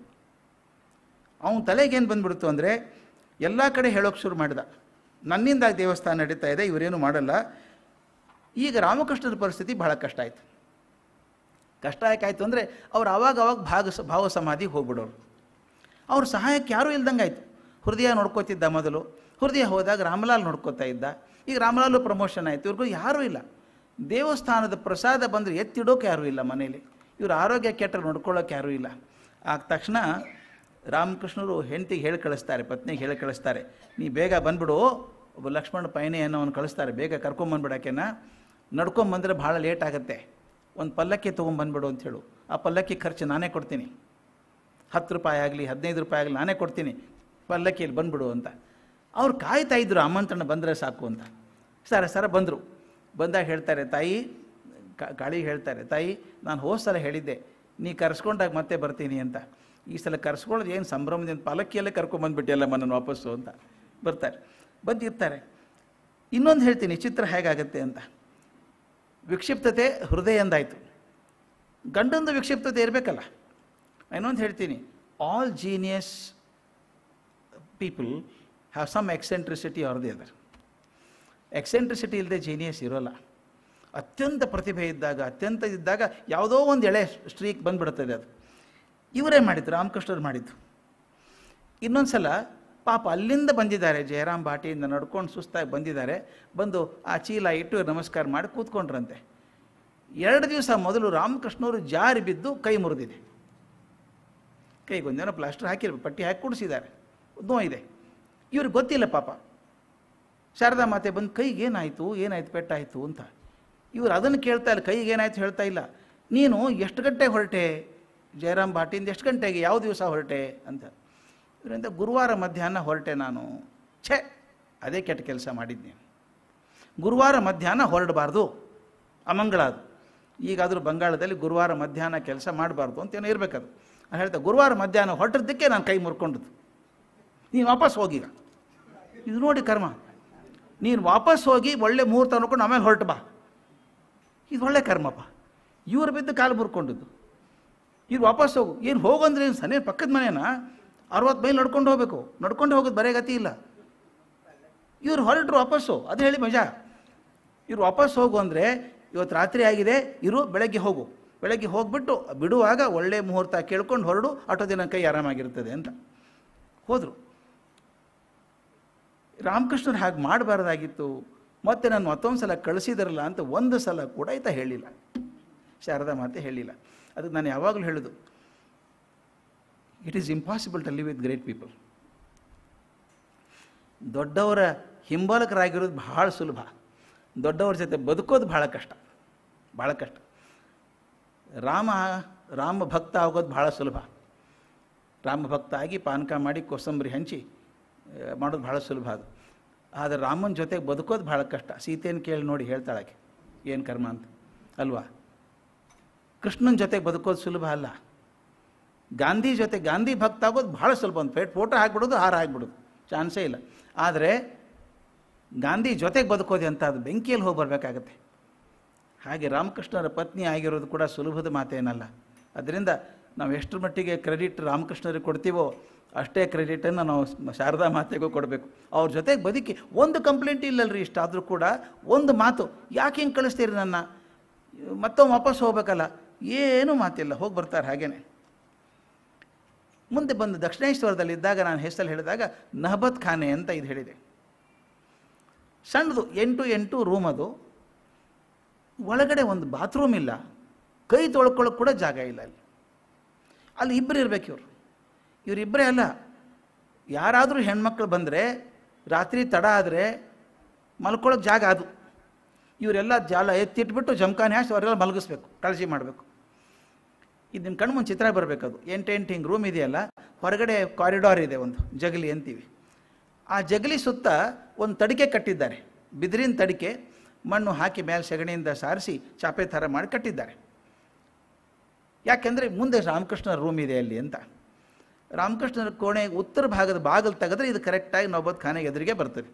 ಅವನ ತಲೆಗೇನು ಬಂದ್ಬಿಡ್ತು ಅಂದರೆ ಎಲ್ಲ ಕಡೆ ಹೇಳೋಕ್ಕೆ ಶುರು ಮಾಡಿದ ನನ್ನಿಂದ ದೇವಸ್ಥಾನ ನಡೀತಾ ಇದೆ ಇವರೇನು ಮಾಡಲ್ಲ ಈಗ ರಾಮಕೃಷ್ಣದ ಪರಿಸ್ಥಿತಿ ಬಹಳ ಕಷ್ಟ ಆಯಿತು ಕಷ್ಟ ಯಾಕಾಯಿತು ಅಂದರೆ ಅವ್ರು ಆವಾಗ ಅವಾಗ ಭಾಗ ಭಾವ ಸಮಾಧಿಗೆ ಹೋಗ್ಬಿಡೋರು ಅವ್ರ ಸಹಾಯಕ್ಕೆ ಯಾರೂ ಇಲ್ದಂಗೆ ಆಯಿತು ಹೃದಯ ನೋಡ್ಕೋತಿದ್ದ ಮೊದಲು ಹೃದಯ ಹೋದಾಗ ರಾಮಲಾಲ್ ನೋಡ್ಕೋತಾ ಇದ್ದ ಈಗ ರಾಮಲಾಲು ಪ್ರಮೋಷನ್ ಆಯಿತು ಇವ್ರಿಗೂ ಯಾರೂ ಇಲ್ಲ ದೇವಸ್ಥಾನದ ಪ್ರಸಾದ ಬಂದರೆ ಎತ್ತಿಡೋಕೆ ಯಾರೂ ಇಲ್ಲ ಮನೇಲಿ ಇವರು ಆರೋಗ್ಯ ಕೆಟ್ಟರೆ ನೋಡ್ಕೊಳ್ಳೋಕೆ ಯಾರೂ ಇಲ್ಲ ಆದ ತಕ್ಷಣ ರಾಮಕೃಷ್ಣರು ಹೆಂಡತಿಗೆ ಹೇಳಿ ಕಳಿಸ್ತಾರೆ ಪತ್ನಿಗೆ ಹೇಳಿ ಕಳಿಸ್ತಾರೆ ನೀ ಬೇಗ ಬಂದ್ಬಿಡು ಒಬ್ಬ ಲಕ್ಷ್ಮಣ ಪಯಣೆಯನ್ನು ಅವನು ಕಳಿಸ್ತಾರೆ ಬೇಗ ಕರ್ಕೊಂಬಂದ್ಬಿಡಕ್ಕೆನ ನಡ್ಕೊಂಬಂದರೆ ಭಾಳ ಲೇಟ್ ಆಗುತ್ತೆ ಒಂದು ಪಲ್ಲಕ್ಕಿ ತೊಗೊಂಬಂದ್ಬಿಡು ಅಂತ ಹೇಳು ಆ ಪಲ್ಲಕ್ಕಿ ಖರ್ಚು ನಾನೇ ಕೊಡ್ತೀನಿ ಹತ್ತು ರೂಪಾಯಿ ಆಗಲಿ ಹದಿನೈದು ರೂಪಾಯಿ ಆಗಲಿ ನಾನೇ ಕೊಡ್ತೀನಿ ಪಲ್ಲಕ್ಕಿಯಲ್ಲಿ ಬಂದುಬಿಡು ಅಂತ ಅವ್ರು ಕಾಯ್ತಾ ಇದ್ದರು ಆಮಂತ್ರಣ ಬಂದರೆ ಸಾಕು ಅಂತ ಸರ ಸರ ಬಂದರು ಬಂದಾಗ ಹೇಳ್ತಾರೆ ತಾಯಿ ಗಾಳಿ ಹೇಳ್ತಾರೆ ತಾಯಿ ನಾನು ಹೋದ ಸಲ ಹೇಳಿದ್ದೆ ನೀ ಕರ್ಸ್ಕೊಂಡಾಗ ಮತ್ತೆ ಬರ್ತೀನಿ ಅಂತ ಈ ಸಲ ಕರ್ಸ್ಕೊಳ್ಳೋದು ಏನು ಸಂಭ್ರಮದಿಂದ ಪಾಲಕ್ಕಿಯಲ್ಲೇ ಕರ್ಕೊಂಬಂದುಬಿಟ್ಟಿಯಲ್ಲ ಮನನ್ನು ವಾಪಸ್ಸು ಅಂತ ಬರ್ತಾರೆ ಬಂದಿರ್ತಾರೆ ಇನ್ನೊಂದು ಹೇಳ್ತೀನಿ ಚಿತ್ರ ಹೇಗಾಗತ್ತೆ ಅಂತ ವಿಕ್ಷಿಪ್ತತೆ ಹೃದಯ ಎಂದಾಯಿತು ಗಂಡೊಂದು ವಿಕ್ಷಿಪ್ತತೆ ಇರಬೇಕಲ್ಲ ಇನ್ನೊಂದು ಹೇಳ್ತೀನಿ all genius people have some eccentricity ಅವ್ರದೇ ಅದರ ಎಕ್ಸೆಂಟ್ರಿಸಿಟಿ ಇಲ್ಲದೆ ಜೀನಿಯಸ್ ಇರೋಲ್ಲ ಅತ್ಯಂತ ಪ್ರತಿಭೆ ಇದ್ದಾಗ ಅತ್ಯಂತ ಇದ್ದಾಗ ಯಾವುದೋ ಒಂದು ಎಳೆ ಸ್ಟ್ರೀಕ್ ಬಂದುಬಿಡುತ್ತದೆ ಅದು ಇವರೇ ಮಾಡಿದ್ದು ರಾಮಕೃಷ್ಣರು ಮಾಡಿದ್ದು ಇನ್ನೊಂದು ಸಲ ಪಾಪ ಅಲ್ಲಿಂದ ಬಂದಿದ್ದಾರೆ ಜಯರಾಮ್ ಭಾಟಿಯಿಂದ ನಡ್ಕೊಂಡು ಸುಸ್ತಾಗಿ ಬಂದಿದ್ದಾರೆ ಬಂದು ಆ ಚೀಲ ಇಟ್ಟು ನಮಸ್ಕಾರ ಮಾಡಿ ಕೂತ್ಕೊಂಡ್ರಂತೆ ಎರಡು ದಿವಸ ಮೊದಲು ರಾಮಕೃಷ್ಣವರು ಜಾರಿ ಬಿದ್ದು ಕೈ ಮುರಿದಿದೆ ಕೈಗೊಂದೇನೋ ಪ್ಲಾಸ್ಟರ್ ಹಾಕಿರ್ಬೇಕು ಪಟ್ಟಿ ಹಾಕಿ ಕುಡಿಸಿದ್ದಾರೆ ಇದೆ ಇವ್ರಿಗೆ ಗೊತ್ತಿಲ್ಲ ಪಾಪ ಶಾರದಾ ಮಾತೆ ಬಂದು ಕೈಗೆ ಏನಾಯಿತು ಏನಾಯ್ತು ಪೆಟ್ಟಾಯಿತು ಅಂತ ಇವ್ರು ಅದನ್ನು ಕೇಳ್ತಾ ಇಲ್ಲ ಕೈಗೆ ಏನಾಯ್ತು ಹೇಳ್ತಾ ಇಲ್ಲ ನೀನು ಎಷ್ಟು ಗಂಟೆಗೆ ಹೊರಟೆ ಜಯರಾಮ್ ಭಾಟಿಯಿಂದ ಎಷ್ಟು ಗಂಟೆಗೆ ಯಾವ ದಿವಸ ಹೊರಟೆ ಅಂತ ಇವರಿಂದ ಗುರುವಾರ ಮಧ್ಯಾಹ್ನ ಹೊರಟೆ ನಾನು ಛೇ ಅದೇ ಕೆಟ್ಟ ಕೆಲಸ ಮಾಡಿದ್ದೆ ಗುರುವಾರ ಮಧ್ಯಾಹ್ನ ಹೊರಡಬಾರ್ದು ಅಮಂಗಳ ಅದು ಈಗಾದರೂ ಬಂಗಾಳದಲ್ಲಿ ಗುರುವಾರ ಮಧ್ಯಾಹ್ನ ಕೆಲಸ ಮಾಡಬಾರ್ದು ಅಂತೇನೋ ಇರಬೇಕದು ನಾನು ಹೇಳ್ತಾ ಗುರುವಾರ ಮಧ್ಯಾಹ್ನ ಹೊರಟಿದ್ದಕ್ಕೆ ನಾನು ಕೈ ಮುರ್ಕೊಂಡದ್ದು ನೀನು ವಾಪಸ್ ಹೋಗೀಗ ಇದು ನೋಡಿ ಕರ್ಮ ನೀನು ವಾಪಸ್ ಹೋಗಿ ಒಳ್ಳೆ ಮುಹೂರ್ತ ನೋಡ್ಕೊಂಡು ಆಮೇಲೆ ಹೊರಟು ಬಾ ಇದು ಒಳ್ಳೆ ಕರ್ಮಪ್ಪ ಇವ್ರು ಬಿದ್ದು ಕಾಲು ಬುರ್ಕೊಂಡಿದ್ದು ಇವ್ರು ವಾಪಸ್ ಹೋಗು ಏನು ಹೋಗಂದ್ರೆ ಏನು ಸನೇನು ಪಕ್ಕದ ಮನೇನ ಅರವತ್ತು ಮೈಲ್ ನಡ್ಕೊಂಡು ಹೋಗಬೇಕು ನಡ್ಕೊಂಡು ಹೋಗೋದು ಬರೇ ಗತಿ ಇಲ್ಲ ಇವ್ರು ಹೊರಟರು ವಾಪಸ್ಸು ಅದು ಹೇಳಿ ಮಜಾ ಇವ್ರು ವಾಪಸ್ ಹೋಗು ಅಂದರೆ ಇವತ್ತು ರಾತ್ರಿ ಆಗಿದೆ ಇರು ಬೆಳಗ್ಗೆ ಹೋಗು ಬೆಳಗ್ಗೆ ಹೋಗ್ಬಿಟ್ಟು ಬಿಡುವಾಗ ಒಳ್ಳೆ ಮುಹೂರ್ತ ಕೇಳ್ಕೊಂಡು ಹೊರಡು ಆಟೋ ದಿನ ಕೈ ಆರಾಮಾಗಿರ್ತದೆ ಅಂತ ಹೋದರು ರಾಮಕೃಷ್ಣರು ಹಾಗೆ ಮಾಡಬಾರ್ದಾಗಿತ್ತು ಮತ್ತೆ ನಾನು ಮತ್ತೊಂದು ಸಲ ಕಳಿಸಿದ್ರಲ್ಲ ಅಂತ ಒಂದು ಸಲ ಕೂಡ ಈತ ಹೇಳಿಲ್ಲ ಶಾರದಾ ಮಾತೆ ಹೇಳಿಲ್ಲ ಅದಕ್ಕೆ ನಾನು ಯಾವಾಗಲೂ ಹೇಳೋದು it is impossible to live with great people ದೊಡ್ಡವರ ಹಿಂಬಾಲಕರಾಗಿರೋದು ಭಾಳ ಸುಲಭ ದೊಡ್ಡವರ ಜೊತೆ ಬದುಕೋದು ಭಾಳ ಕಷ್ಟ ಭಾಳ ಕಷ್ಟ ರಾಮ ರಾಮ ಭಕ್ತ ಆಗೋದು ಭಾಳ ಸುಲಭ ರಾಮ ಭಕ್ತ ಆಗಿ ಪಾನಕ ಮಾಡಿ ಕೋಸಂಬರಿ ಹಂಚಿ ಮಾಡೋದು ಭಾಳ ಸುಲಭ ಅದು ಆದರೆ ರಾಮನ ಜೊತೆಗೆ ಬದುಕೋದು ಭಾಳ ಕಷ್ಟ ಸೀತೆಯನ್ನು ಕೇಳಿ ನೋಡಿ ಹೇಳ್ತಾಳಕ್ಕೆ ಏನು ಕರ್ಮ ಅಂತ ಅಲ್ವಾ ಕೃಷ್ಣನ ಜೊತೆಗೆ ಬದುಕೋದು ಸುಲಭ ಅಲ್ಲ ಗಾಂಧಿ ಜೊತೆ ಗಾಂಧಿ ಭಕ್ತ ಆಗೋದು ಭಾಳ ಸುಲಭ ಒಂದು ಪೇಟ್ ಫೋಟೋ ಹಾಕ್ಬಿಡೋದು ಹಾರ ಹಾಕ್ಬಿಡೋದು ಚಾನ್ಸೇ ಇಲ್ಲ ಆದರೆ ಗಾಂಧಿ ಜೊತೆಗೆ ಬದುಕೋದೆ ಅಂತ ಅದು ಬೆಂಕಿಯಲ್ಲಿ ಹೋಗಿ ಬರಬೇಕಾಗತ್ತೆ ಹಾಗೆ ರಾಮಕೃಷ್ಣರ ಪತ್ನಿ ಆಗಿರೋದು ಕೂಡ ಸುಲಭದ ಮಾತೇನಲ್ಲ ಅದರಿಂದ ನಾವು ಎಷ್ಟರ ಮಟ್ಟಿಗೆ ಕ್ರೆಡಿಟ್ ರಾಮಕೃಷ್ಣರಿಗೆ ಕೊಡ್ತೀವೋ ಅಷ್ಟೇ ಕ್ರೆಡಿಟನ್ನು ನಾವು ಶಾರದಾ ಮಾತೆಗೂ ಕೊಡಬೇಕು ಅವ್ರ ಜೊತೆಗೆ ಬದುಕಿ ಒಂದು ಕಂಪ್ಲೇಂಟ್ ಇಲ್ಲಲ್ರಿ ಇಷ್ಟಾದರೂ ಕೂಡ ಒಂದು ಮಾತು ಯಾಕೆ ಹಿಂಗೆ ಕಳಿಸ್ತೀರಿ ನನ್ನ ಮತ್ತೊಮ್ಮೆ ವಾಪಸ್ ಹೋಗ್ಬೇಕಲ್ಲ ಏನೂ ಮಾತಿಲ್ಲ ಹೋಗಿ ಬರ್ತಾರೆ ಹಾಗೇನೆ ಮುಂದೆ ಬಂದು ದಕ್ಷಿಣೇಶ್ವರದಲ್ಲಿ ಇದ್ದಾಗ ನಾನು ಹೆಸರು ಹೇಳಿದಾಗ ನಹಬತ್ ಖಾನೆ ಅಂತ ಇದು ಹೇಳಿದೆ ಸಣ್ಣದು ಎಂಟು ಎಂಟು ರೂಮ್ ಅದು ಒಳಗಡೆ ಒಂದು ಬಾತ್ರೂಮ್ ಇಲ್ಲ ಕೈ ತೊಳ್ಕೊಳ್ಳೋಕೆ ಕೂಡ ಜಾಗ ಇಲ್ಲ ಅಲ್ಲಿ ಅಲ್ಲಿ ಇಬ್ಬರು ಇರಬೇಕು ಇವರು ಇವರಿಬ್ಬರೇ ಅಲ್ಲ ಯಾರಾದರೂ ಹೆಣ್ಮಕ್ಳು ಬಂದರೆ ರಾತ್ರಿ ತಡ ಆದರೆ ಮಲ್ಕೊಳ್ಳೋಕೆ ಜಾಗ ಅದು ಇವರೆಲ್ಲ ಜಾಲ ಎತ್ತಿಟ್ಬಿಟ್ಟು ಜಮಖಾನೆ ಹಾಸಿ ಅವರೆಲ್ಲ ಮಲಗಿಸ್ಬೇಕು ಕಾಳಜಿ ಮಾಡಬೇಕು ಇದು ನಿಮ್ಮ ಕಣ್ಣು ಮುಂದೆ ಚಿತ್ರ ಬರಬೇಕದು ಎಂಟು ಹಿಂಗೆ ರೂಮ್ ಇದೆಯಲ್ಲ ಹೊರಗಡೆ ಕಾರಿಡಾರ್ ಇದೆ ಒಂದು ಜಗಲಿ ಅಂತೀವಿ ಆ ಜಗಲಿ ಸುತ್ತ ಒಂದು ತಡಿಕೆ ಕಟ್ಟಿದ್ದಾರೆ ಬಿದಿರಿನ ತಡಿಕೆ ಮಣ್ಣು ಹಾಕಿ ಮೇಲೆ ಸೆಗಣಿಯಿಂದ ಸಾರಿಸಿ ಚಾಪೆ ಥರ ಮಾಡಿ ಕಟ್ಟಿದ್ದಾರೆ ಯಾಕೆಂದರೆ ಮುಂದೆ ರಾಮಕೃಷ್ಣರ ರೂಮ್ ಇದೆ ಅಲ್ಲಿ ಅಂತ ರಾಮಕೃಷ್ಣರ ಕೋಣೆ ಉತ್ತರ ಭಾಗದ ಬಾಗಿಲು ತೆಗೆದ್ರೆ ಇದು ಕರೆಕ್ಟಾಗಿ ನೌಬತ್ ಖಾನೆಗೆ ಎದುರಿಗೆ ಬರ್ತದೆ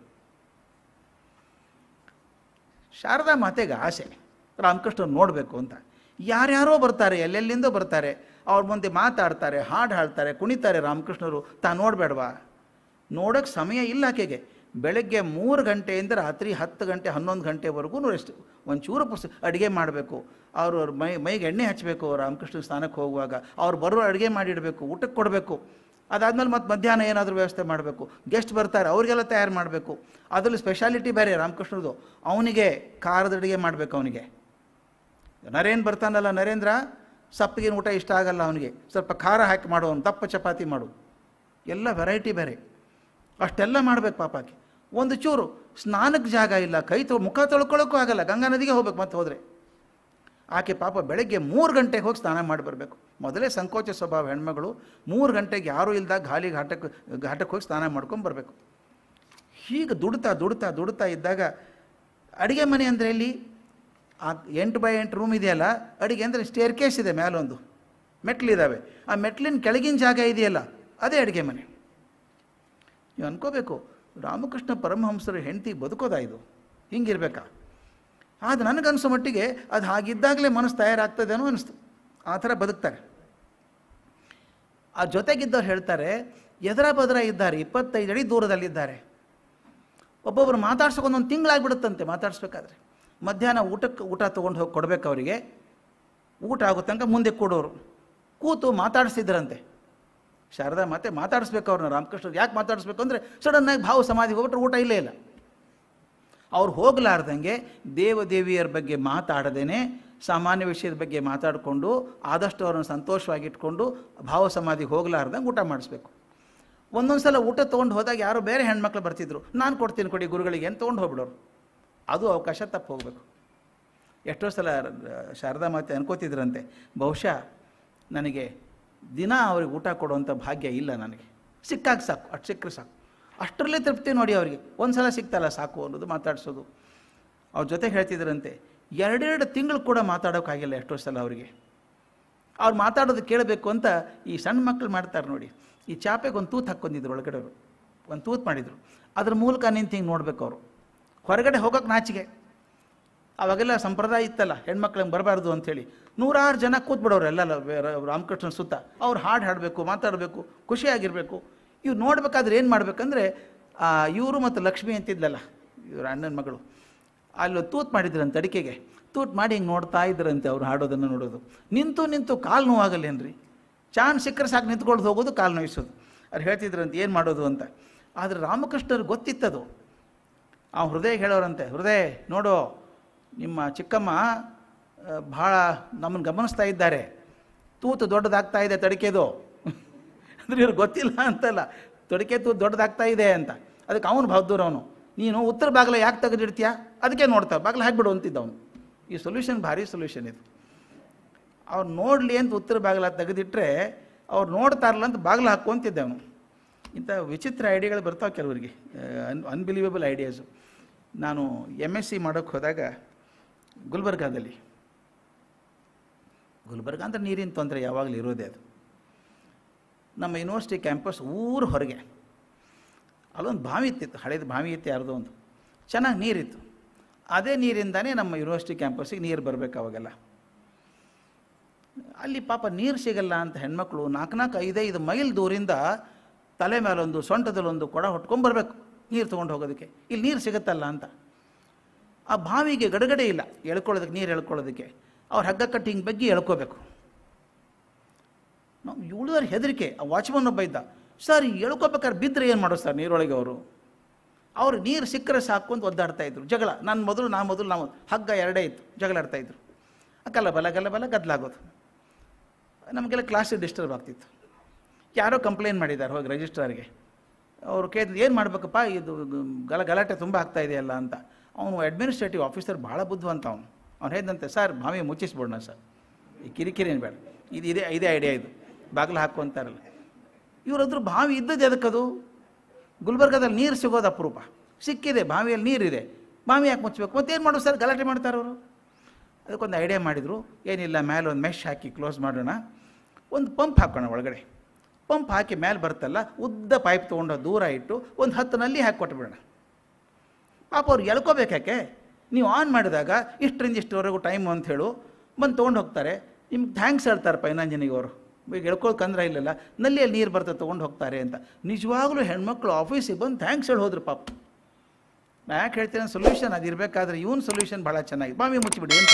ಶಾರದಾ ಮಾತೆಗೆ ಆಸೆ ರಾಮಕೃಷ್ಣರು ನೋಡಬೇಕು ಅಂತ ಯಾರ್ಯಾರೋ ಬರ್ತಾರೆ ಎಲ್ಲೆಲ್ಲಿಂದೋ ಬರ್ತಾರೆ ಅವ್ರ ಮುಂದೆ ಮಾತಾಡ್ತಾರೆ ಹಾಡು ಹಾಡ್ತಾರೆ ಕುಣಿತಾರೆ ರಾಮಕೃಷ್ಣರು ತಾ ನೋಡಬೇಡವಾ ನೋಡೋಕ್ಕೆ ಸಮಯ ಇಲ್ಲ ಆಕೆಗೆ ಬೆಳಗ್ಗೆ ಮೂರು ಗಂಟೆಯಿಂದ ರಾತ್ರಿ ಹತ್ತು ಗಂಟೆ ಹನ್ನೊಂದು ಗಂಟೆವರೆಗೂ ರೆಸ್ಟ್ ಒಂಚೂರು ಪುಸ್ತಕ ಅಡುಗೆ ಮಾಡಬೇಕು ಅವರು ಅವ್ರ ಮೈ ಮೈಗೆ ಎಣ್ಣೆ ಹಚ್ಚಬೇಕು ರಾಮಕೃಷ್ಣ ಸ್ಥಾನಕ್ಕೆ ಹೋಗುವಾಗ ಅವ್ರು ಬರುವ ಅಡುಗೆ ಮಾಡಿಡಬೇಕು ಊಟಕ್ಕೆ ಕೊಡಬೇಕು ಅದಾದಮೇಲೆ ಮತ್ತು ಮಧ್ಯಾಹ್ನ ಏನಾದರೂ ವ್ಯವಸ್ಥೆ ಮಾಡಬೇಕು ಗೆಸ್ಟ್ ಬರ್ತಾರೆ ಅವರಿಗೆಲ್ಲ ತಯಾರು ಮಾಡಬೇಕು ಅದರಲ್ಲಿ ಸ್ಪೆಷಾಲಿಟಿ ಬೇರೆ ರಾಮಕೃಷ್ಣದು ಅವನಿಗೆ ಖಾರದ ಅಡುಗೆ ಮಾಡಬೇಕು ಅವನಿಗೆ ನರೇನ್ ಬರ್ತಾನಲ್ಲ ನರೇಂದ್ರ ಸಪ್ಪಿಗೆ ಊಟ ಇಷ್ಟ ಆಗಲ್ಲ ಅವನಿಗೆ ಸ್ವಲ್ಪ ಖಾರ ಹಾಕಿ ಮಾಡು ಅವನು ದಪ್ಪ ಚಪಾತಿ ಮಾಡು ಎಲ್ಲ ವೆರೈಟಿ ಬೇರೆ ಅಷ್ಟೆಲ್ಲ ಮಾಡಬೇಕು ಪಾಪಕ್ಕೆ ಒಂದು ಚೂರು ಸ್ನಾನಕ್ಕೆ ಜಾಗ ಇಲ್ಲ ಕೈ ತೊ ಮುಖ ತೊಳ್ಕೊಳ್ಳೋಕ್ಕೂ ಆಗಲ್ಲ ಗಂಗಾ ನದಿಗೆ ಹೋಗ್ಬೇಕು ಮತ್ತೆ ಹೋದರೆ ಆಕೆ ಪಾಪ ಬೆಳಗ್ಗೆ ಮೂರು ಗಂಟೆಗೆ ಹೋಗಿ ಸ್ನಾನ ಮಾಡಿ ಬರಬೇಕು ಮೊದಲೇ ಸಂಕೋಚ ಸ್ವಭಾವ ಹೆಣ್ಮಗಳು ಮೂರು ಗಂಟೆಗೆ ಯಾರೂ ಇಲ್ಲದ ಗಾಲಿ ಘಾಟಕ್ಕೆ ಘಾಟಕ್ಕೆ ಹೋಗಿ ಸ್ನಾನ ಮಾಡ್ಕೊಂಡು ಬರಬೇಕು ಹೀಗೆ ದುಡ್ತಾ ದುಡ್ತಾ ದುಡ್ತಾ ಇದ್ದಾಗ ಅಡುಗೆ ಮನೆ ಅಂದರೆ ಇಲ್ಲಿ ಆ ಎಂಟು ಬೈ ಎಂಟು ರೂಮ್ ಇದೆಯಲ್ಲ ಅಡುಗೆ ಅಂದರೆ ಸ್ಟೇರ್ ಕೇಸ್ ಇದೆ ಮೇಲೊಂದು ಮೆಟ್ಲಿದ್ದಾವೆ ಆ ಮೆಟ್ಲಿನ ಕೆಳಗಿನ ಜಾಗ ಇದೆಯಲ್ಲ ಅದೇ ಅಡುಗೆ ಮನೆ ನೀವು ಅನ್ಕೋಬೇಕು ರಾಮಕೃಷ್ಣ ಪರಮಹಂಸರ ಹೆಂಡತಿ ಬದುಕೋದಾ ಇದು ಹಿಂಗಿರ್ಬೇಕಾ ಆದ್ರೆ ನನಗನ್ಸೋ ಮಟ್ಟಿಗೆ ಅದು ಹಾಗಿದ್ದಾಗಲೇ ಮನಸ್ಸು ತಯಾರಾಗ್ತದೇನೋ ಅನಿಸ್ತು ಆ ಥರ ಬದುಕ್ತಾರೆ ಆ ಜೊತೆಗಿದ್ದವ್ರು ಹೇಳ್ತಾರೆ ಎದರ ಬದರ ಇದ್ದಾರೆ ಇಪ್ಪತ್ತೈದು ಅಡಿ ದೂರದಲ್ಲಿದ್ದಾರೆ ಒಬ್ಬೊಬ್ಬರು ಮಾತಾಡ್ಸೋಕೊಂದೊಂದು ತಿಂಗಳಾಗ್ಬಿಡುತ್ತಂತೆ ಮಾತಾಡಿಸ್ಬೇಕಾದ್ರೆ ಮಧ್ಯಾಹ್ನ ಊಟಕ್ಕೆ ಊಟ ತೊಗೊಂಡು ಹೋಗಿ ಕೊಡಬೇಕು ಅವರಿಗೆ ಊಟ ಆಗೋ ತನಕ ಮುಂದೆ ಕೊಡೋರು ಕೂತು ಮಾತಾಡಿಸಿದ್ರಂತೆ ಶಾರದಾ ಮತ್ತೆ ಮಾತಾಡಿಸ್ಬೇಕು ಅವ್ರನ್ನ ರಾಮಕೃಷ್ಣ ಯಾಕೆ ಮಾತಾಡಿಸ್ಬೇಕು ಅಂದರೆ ಸಡನ್ನಾಗಿ ಭಾವ ಸಮಾಧಿ ಹೋಗ್ಬಿಟ್ರೆ ಊಟ ಇಲ್ಲೇ ಇಲ್ಲ ಅವ್ರು ಹೋಗಲಾರ್ದಂಗೆ ದೇವದೇವಿಯರ ಬಗ್ಗೆ ಮಾತಾಡದೇನೆ ಸಾಮಾನ್ಯ ವಿಷಯದ ಬಗ್ಗೆ ಮಾತಾಡಿಕೊಂಡು ಆದಷ್ಟು ಅವ್ರನ್ನ ಸಂತೋಷವಾಗಿಟ್ಕೊಂಡು ಭಾವ ಸಮಾಧಿಗೆ ಹೋಗಲಾರ್ದಂಗೆ ಊಟ ಮಾಡಿಸ್ಬೇಕು ಒಂದೊಂದು ಸಲ ಊಟ ತೊಗೊಂಡು ಹೋದಾಗ ಯಾರೋ ಬೇರೆ ಹೆಣ್ಮಕ್ಳು ಬರ್ತಿದ್ರು ನಾನು ಕೊಡ್ತೀನಿ ಕೊಡಿ ಗುರುಗಳಿಗೆ ಅಂತ ತೊಗೊಂಡು ಹೋಗ್ಬಿಡೋರು ಅದು ಅವಕಾಶ ತಪ್ಪು ಹೋಗಬೇಕು ಎಷ್ಟೋ ಸಲ ಶಾರದಾ ಮಾತೆ ಅನ್ಕೋತಿದ್ರಂತೆ ಬಹುಶಃ ನನಗೆ ದಿನ ಅವ್ರಿಗೆ ಊಟ ಕೊಡುವಂಥ ಭಾಗ್ಯ ಇಲ್ಲ ನನಗೆ ಸಿಕ್ಕಾಗ ಸಾಕು ಅಷ್ಟು ಸಿಕ್ಕರೆ ಸಾಕು ಅಷ್ಟರಲ್ಲೇ ತೃಪ್ತಿ ನೋಡಿ ಅವರಿಗೆ ಒಂದು ಸಲ ಸಿಗ್ತಲ್ಲ ಸಾಕು ಅನ್ನೋದು ಮಾತಾಡಿಸೋದು ಅವ್ರ ಜೊತೆ ಹೇಳ್ತಿದ್ರಂತೆ ಎರಡೆರಡು ತಿಂಗಳು ಕೂಡ ಮಾತಾಡೋಕ್ಕಾಗಿಲ್ಲ ಎಷ್ಟೋ ಸಲ ಅವರಿಗೆ ಅವ್ರು ಮಾತಾಡೋದು ಕೇಳಬೇಕು ಅಂತ ಈ ಸಣ್ಣ ಮಕ್ಕಳು ಮಾಡ್ತಾರೆ ನೋಡಿ ಈ ಚಾಪೆಗೆ ಒಂದು ತೂತು ಹಾಕ್ಕೊಂಡಿದ್ರು ಒಳಗಡೆ ಅವರು ಒಂದು ತೂತು ಮಾಡಿದರು ಅದ್ರ ಮೂಲಕ ನಿಂತು ಹಿಂಗೆ ನೋಡಬೇಕು ಅವರು ಹೊರಗಡೆ ಹೋಗೋಕೆ ನಾಚಿಗೆ ಆವಾಗೆಲ್ಲ ಸಂಪ್ರದಾಯ ಇತ್ತಲ್ಲ ಹೆಂಗೆ ಬರಬಾರ್ದು ಅಂಥೇಳಿ ನೂರಾರು ಜನ ಕೂತ್ಬಿಡೋರು ಎಲ್ಲ ರಾಮಕೃಷ್ಣನ ಸುತ್ತ ಅವ್ರು ಹಾಡು ಹಾಡಬೇಕು ಮಾತಾಡಬೇಕು ಖುಷಿಯಾಗಿರಬೇಕು ಇವ್ರು ನೋಡಬೇಕಾದ್ರೆ ಏನು ಮಾಡಬೇಕಂದ್ರೆ ಇವರು ಮತ್ತು ಲಕ್ಷ್ಮಿ ಅಂತಿದ್ಲಲ್ಲ ಇವ್ರ ಅಣ್ಣನ ಮಗಳು ಅಲ್ಲಿ ತೂತ್ ಮಾಡಿದ್ರಂತೆ ಅಡಿಕೆಗೆ ತೂತ್ ಮಾಡಿ ಹಿಂಗೆ ನೋಡ್ತಾ ಇದ್ರಂತೆ ಅವ್ರು ಹಾಡೋದನ್ನು ನೋಡೋದು ನಿಂತು ನಿಂತು ಕಾಲು ನೋವಾಗಲ್ಲೇನ್ರಿ ಚಾನ್ ಸಿಕ್ಕರೆ ಸಾಕು ನಿಂತ್ಕೊಳ್ದು ಹೋಗೋದು ಕಾಲು ನೋಯಿಸೋದು ಅವ್ರು ಹೇಳ್ತಿದ್ರಂತೆ ಏನು ಮಾಡೋದು ಅಂತ ಆದರೆ ರಾಮಕೃಷ್ಣರು ಗೊತ್ತಿತ್ತದು ಆ ಹೃದಯ ಹೇಳೋರಂತೆ ಹೃದಯ ನೋಡೋ ನಿಮ್ಮ ಚಿಕ್ಕಮ್ಮ ಭಾಳ ನಮ್ಮನ್ನು ಗಮನಿಸ್ತಾ ಇದ್ದಾರೆ ತೂತು ದೊಡ್ಡದಾಗ್ತಾ ಇದೆ ತಡಿಕೆದು ಅಂದರೆ ಇವ್ರಿಗೆ ಗೊತ್ತಿಲ್ಲ ಅಂತಲ್ಲ ತೊಡಕೆ ತೂತು ದೊಡ್ಡದಾಗ್ತಾ ಇದೆ ಅಂತ ಅದಕ್ಕೆ ಅವನು ಅವನು ನೀನು ಉತ್ತರ ಬಾಗಿಲ ಯಾಕೆ ತೆಗೆದಿಡ್ತೀಯ ಅದಕ್ಕೆ ನೋಡ್ತಾ ಬಾಗಿಲು ಹಾಕ್ಬಿಡು ಅಂತಿದ್ದ ಅವನು ಈ ಸೊಲ್ಯೂಷನ್ ಭಾರಿ ಸೊಲ್ಯೂಷನ್ ಇದು ಅವ್ರು ನೋಡಲಿ ಅಂತ ಉತ್ತರ ಬಾಗಿಲ ತೆಗೆದಿಟ್ಟರೆ ಅವ್ರು ನೋಡ್ತಾ ಅಂತ ಬಾಗಿಲು ಹಾಕ್ಕೊಂತಿದ್ದೆ ಅವನು ಇಂಥ ವಿಚಿತ್ರ ಐಡಿಯಾಗಳು ಬರ್ತಾವೆ ಕೆಲವರಿಗೆ ಅನ್ ಅನ್ಬಿಲೀವೇಬಲ್ ಐಡಿಯಾಸು ನಾನು ಎಮ್ ಎಸ್ ಸಿ ಮಾಡೋಕ್ಕೆ ಹೋದಾಗ ಗುಲ್ಬರ್ಗಾದಲ್ಲಿ ಗುಲ್ಬರ್ಗ ಅಂದರೆ ನೀರಿನ ತೊಂದರೆ ಯಾವಾಗಲೂ ಇರೋದೇ ಅದು ನಮ್ಮ ಯೂನಿವರ್ಸಿಟಿ ಕ್ಯಾಂಪಸ್ ಊರು ಹೊರಗೆ ಅಲ್ಲೊಂದು ಬಾವಿ ಇತ್ತಿತ್ತು ಹಳೇದು ಬಾವಿ ಇತ್ತು ಯಾರ್ದೋ ಒಂದು ಚೆನ್ನಾಗಿ ನೀರಿತ್ತು ಅದೇ ನೀರಿಂದನೇ ನಮ್ಮ ಯೂನಿವರ್ಸಿಟಿ ಕ್ಯಾಂಪಸ್ಸಿಗೆ ನೀರು ಬರಬೇಕು ಅವಾಗೆಲ್ಲ ಅಲ್ಲಿ ಪಾಪ ನೀರು ಸಿಗಲ್ಲ ಅಂತ ಹೆಣ್ಮಕ್ಳು ನಾಲ್ಕು ನಾಲ್ಕು ಐದೈದು ಮೈಲ್ ದೂರಿಂದ ತಲೆ ಮೇಲೊಂದು ಸೊಂಟದಲ್ಲೊಂದು ಕೊಡ ಬರಬೇಕು ನೀರು ತೊಗೊಂಡು ಹೋಗೋದಕ್ಕೆ ಇಲ್ಲಿ ನೀರು ಸಿಗುತ್ತಲ್ಲ ಅಂತ ಆ ಬಾವಿಗೆ ಗಡಗಡೆ ಇಲ್ಲ ಎಳ್ಕೊಳ್ಳೋದಕ್ಕೆ ನೀರು ಎಳ್ಕೊಳ್ಳೋದಕ್ಕೆ ಅವ್ರ ಹಗ್ಗ ಕಟ್ಟಿಂಗ್ ಬಗ್ಗೆ ಹೇಳ್ಕೋಬೇಕು ನಾವು ಇವಳಿದವ್ರ ಹೆದರಿಕೆ ಆ ವಾಚ್ಮನ್ ಒಬ್ಬ ಇದ್ದ ಸರ್ ಹೇಳ್ಕೋಬೇಕಾದ್ರೆ ಬಿದ್ದರೆ ಏನು ಮಾಡೋದು ಸರ್ ನೀರೊಳಗೆ ಅವರು ಅವರು ನೀರು ಸಿಕ್ಕರೆ ಸಾಕು ಅಂತ ಒದ್ದಾಡ್ತಾ ಇದ್ರು ಜಗಳ ನನ್ನ ಮೊದಲು ನಾ ಮೊದಲು ನಾವು ಹಗ್ಗ ಎರಡೇ ಇತ್ತು ಜಗಳ ಇದ್ರು ಅಕ್ಕಲ್ಲ ಬಲ ಗಲ್ಲ ಬಲ ಗದ್ಲಾಗೋದು ನಮಗೆಲ್ಲ ಕ್ಲಾಸ್ ಡಿಸ್ಟರ್ಬ್ ಆಗ್ತಿತ್ತು ಯಾರೋ ಕಂಪ್ಲೇಂಟ್ ಮಾಡಿದ್ದಾರೆ ಹೋಗಿ ರಿಜಿಸ್ಟ್ರಾರ್ಗೆ ಅವರು ಕೇಳಿದ್ರು ಏನು ಮಾಡ್ಬೇಕಪ್ಪ ಇದು ಗಲ ಗಲಾಟೆ ತುಂಬ ಆಗ್ತಾ ಇದೆಯಲ್ಲ ಅಂತ ಅವನು ಅಡ್ಮಿನಿಸ್ಟ್ರೇಟಿವ್ ಆಫೀಸರ್ ಭಾಳ ಬುದ್ಧಿವಂತ ಅವನು ಅವ್ನು ಹೇಳಿದಂತೆ ಸರ್ ಭಾವಿ ಮುಚ್ಚಿಸ್ಬಿಡೋಣ ಸರ್ ಈ ಕಿರಿಕಿರಿ ಏನು ಬೇಡ ಇದು ಇದೇ ಇದೇ ಐಡಿಯಾ ಇದು ಬಾಗಿಲು ಹಾಕು ಅಂತಾರಲ್ಲ ಇವರದ್ರ ಬಾವಿ ಇದ್ದದ್ದು ಎದಕ್ಕದು ಗುಲ್ಬರ್ಗದಲ್ಲಿ ನೀರು ಸಿಗೋದು ಅಪರೂಪ ಸಿಕ್ಕಿದೆ ಬಾವಿಯಲ್ಲಿ ನೀರಿದೆ ಬಾವಿ ಯಾಕೆ ಮುಚ್ಚಬೇಕು ಏನು ಮಾಡೋದು ಸರ್ ಗಲಾಟೆ ಮಾಡ್ತಾರೆ ಅವರು ಅದಕ್ಕೊಂದು ಐಡಿಯಾ ಮಾಡಿದರು ಏನಿಲ್ಲ ಮೇಲೆ ಒಂದು ಮೆಶ್ ಹಾಕಿ ಕ್ಲೋಸ್ ಮಾಡೋಣ ಒಂದು ಪಂಪ್ ಹಾಕೋಣ ಒಳಗಡೆ ಪಂಪ್ ಹಾಕಿ ಮೇಲೆ ಬರುತ್ತಲ್ಲ ಉದ್ದ ಪೈಪ್ ತೊಗೊಂಡು ದೂರ ಇಟ್ಟು ಒಂದು ಹತ್ತು ನಲ್ಲಿ ಹಾಕಿ ಕೊಟ್ಬಿಡೋಣ ಪಾಪ ಅವ್ರು ಎಳ್ಕೋಬೇಕು ಯಾಕೆ ನೀವು ಆನ್ ಮಾಡಿದಾಗ ಇಷ್ಟರಿಂದ ಇಷ್ಟರವರೆಗೂ ಟೈಮು ಅಂತ ಹೇಳು ಬಂದು ತೊಗೊಂಡು ಹೋಗ್ತಾರೆ ನಿಮ್ಗೆ ಥ್ಯಾಂಕ್ಸ್ ಹೇಳ್ತಾರೆ ಪೈನಾಂಜನಿಗವರು ಈಗ ಹೇಳ್ಕೊಳ್ ಕಂದ್ರೆ ಇಲ್ಲಲ್ಲ ನಲ್ಲಿಯಲ್ಲಿ ನೀರು ಬರ್ತದೆ ತೊಗೊಂಡು ಹೋಗ್ತಾರೆ ಅಂತ ನಿಜವಾಗಲೂ ಹೆಣ್ಮಕ್ಳು ಆಫೀಸಿಗೆ ಬಂದು ಥ್ಯಾಂಕ್ಸ್ ಹೇಳಿ ಹೋದ್ರು ಪಾಪ ಯಾಕೆ ಹೇಳ್ತೀನಿ ಸೊಲ್ಯೂಷನ್ ಅದು ಇರಬೇಕಾದ್ರೆ ಇವನು ಸೊಲ್ಯೂಷನ್ ಭಾಳ ಚೆನ್ನಾಗಿ ಬಾವಿ ಮುಚ್ಚಿಬಿಡಿ ಅಂತ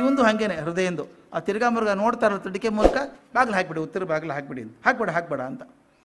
ಇವಂದು ಹಾಗೇನೆ ಹೃದಯಂದು ಆ ತಿರ್ಗಾ ಮೃಗ ನೋಡ್ತಾರಲ್ಲ ತಡಿಕೆ ಮೂಲಕ ಬಾಗಿಲು ಹಾಕಿಬಿಡಿ ಉತ್ತರ ಬಾಗಿಲು ಹಾಕಿಬಿಡಿ ಹಾಕ್ಬೇಡ ಹಾಕ್ಬೇಡ ಅಂತ